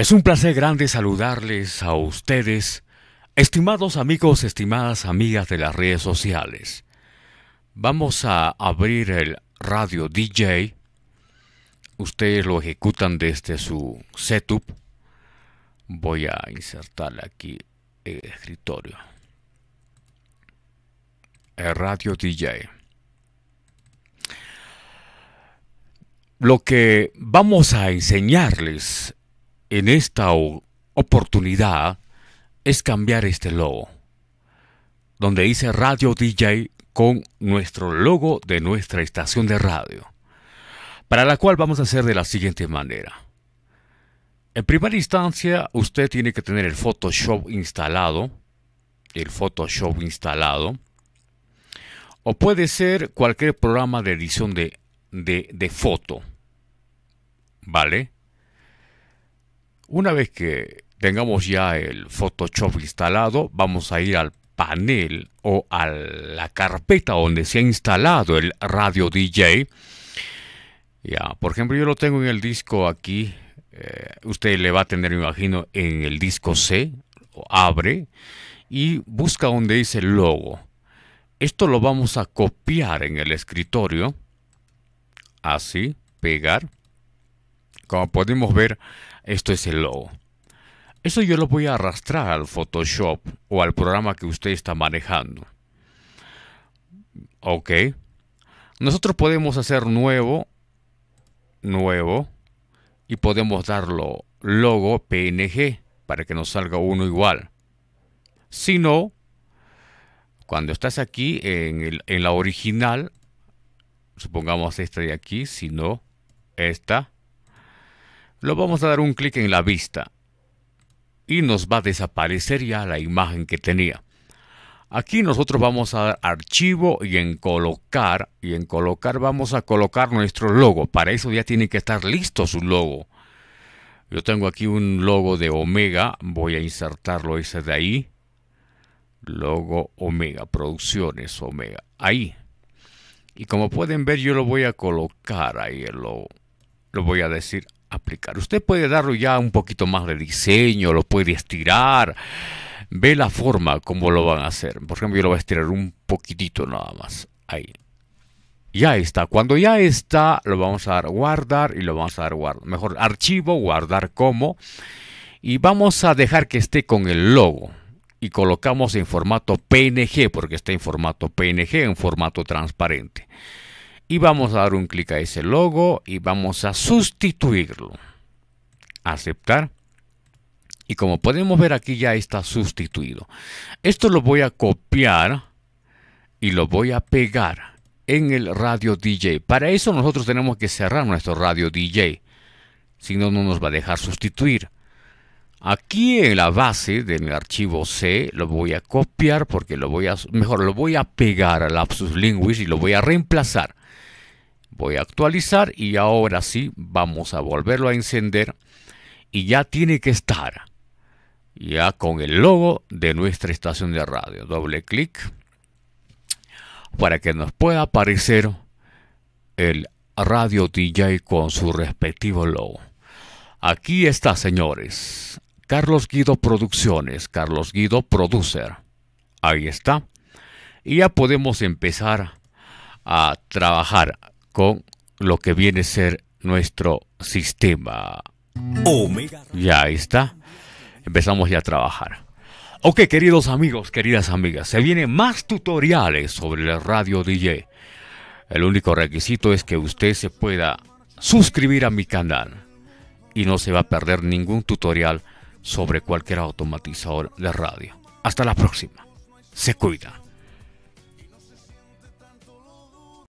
Es un placer grande saludarles a ustedes, estimados amigos, estimadas amigas de las redes sociales. Vamos a abrir el radio DJ. Ustedes lo ejecutan desde su setup. Voy a insertar aquí el escritorio. El radio DJ. Lo que vamos a enseñarles en esta oportunidad es cambiar este logo, donde dice Radio DJ con nuestro logo de nuestra estación de radio, para la cual vamos a hacer de la siguiente manera. En primera instancia, usted tiene que tener el Photoshop instalado, el Photoshop instalado, o puede ser cualquier programa de edición de, de, de foto, ¿vale? Una vez que tengamos ya el Photoshop instalado, vamos a ir al panel o a la carpeta donde se ha instalado el radio DJ. Ya, por ejemplo, yo lo tengo en el disco aquí. Eh, usted le va a tener, me imagino, en el disco C. Abre y busca donde dice logo. Esto lo vamos a copiar en el escritorio. Así, pegar. Como podemos ver, esto es el logo. Eso yo lo voy a arrastrar al Photoshop o al programa que usted está manejando. Ok. Nosotros podemos hacer nuevo, nuevo, y podemos darlo logo PNG para que nos salga uno igual. Si no, cuando estás aquí en, la original, supongamos esta de aquí, si no, esta, lo vamos a dar un clic en la vista y nos va a desaparecer ya la imagen que tenía. Aquí nosotros vamos a dar archivo y en colocar, y en colocar vamos a colocar nuestro logo. Para eso ya tiene que estar listo su logo. Yo tengo aquí un logo de Omega, voy a insertarlo ese de ahí. Logo Omega, Producciones Omega, ahí. Y como pueden ver yo lo voy a colocar ahí el logo lo voy a decir, aplicar. Usted puede darlo ya un poquito más de diseño, lo puede estirar. Ve la forma como lo van a hacer. Por ejemplo, yo lo voy a estirar un poquitito nada más. Ahí. Ya está. Cuando ya está, lo vamos a dar guardar y lo vamos a dar guardar. Mejor archivo, guardar como. Y vamos a dejar que esté con el logo. Y colocamos en formato PNG, porque está en formato PNG, en formato transparente y vamos a dar un clic a ese logo y vamos a sustituirlo. Aceptar. Y como podemos ver aquí ya está sustituido. Esto lo voy a copiar y lo voy a pegar en el radio DJ. Para eso nosotros tenemos que cerrar nuestro radio DJ. Si no, no nos va a dejar sustituir. Aquí en la base del archivo C lo voy a copiar porque lo voy a, mejor, lo voy a pegar al Lapsus Linguist y lo voy a reemplazar voy a actualizar y ahora sí vamos a volverlo a encender y ya tiene que estar ya con el logo de nuestra estación de radio. Doble clic para que nos pueda aparecer el radio DJ con su respectivo logo. Aquí está, señores. Carlos Guido Producciones, Carlos Guido Producer. Ahí está. Y ya podemos empezar a trabajar con lo que viene a ser nuestro sistema. Omega. Ya está. Empezamos ya a trabajar. Ok, queridos amigos, queridas amigas, se vienen más tutoriales sobre la radio DJ. El único requisito es que usted se pueda suscribir a mi canal y no se va a perder ningún tutorial sobre cualquier automatizador de radio. Hasta la próxima. Se cuida.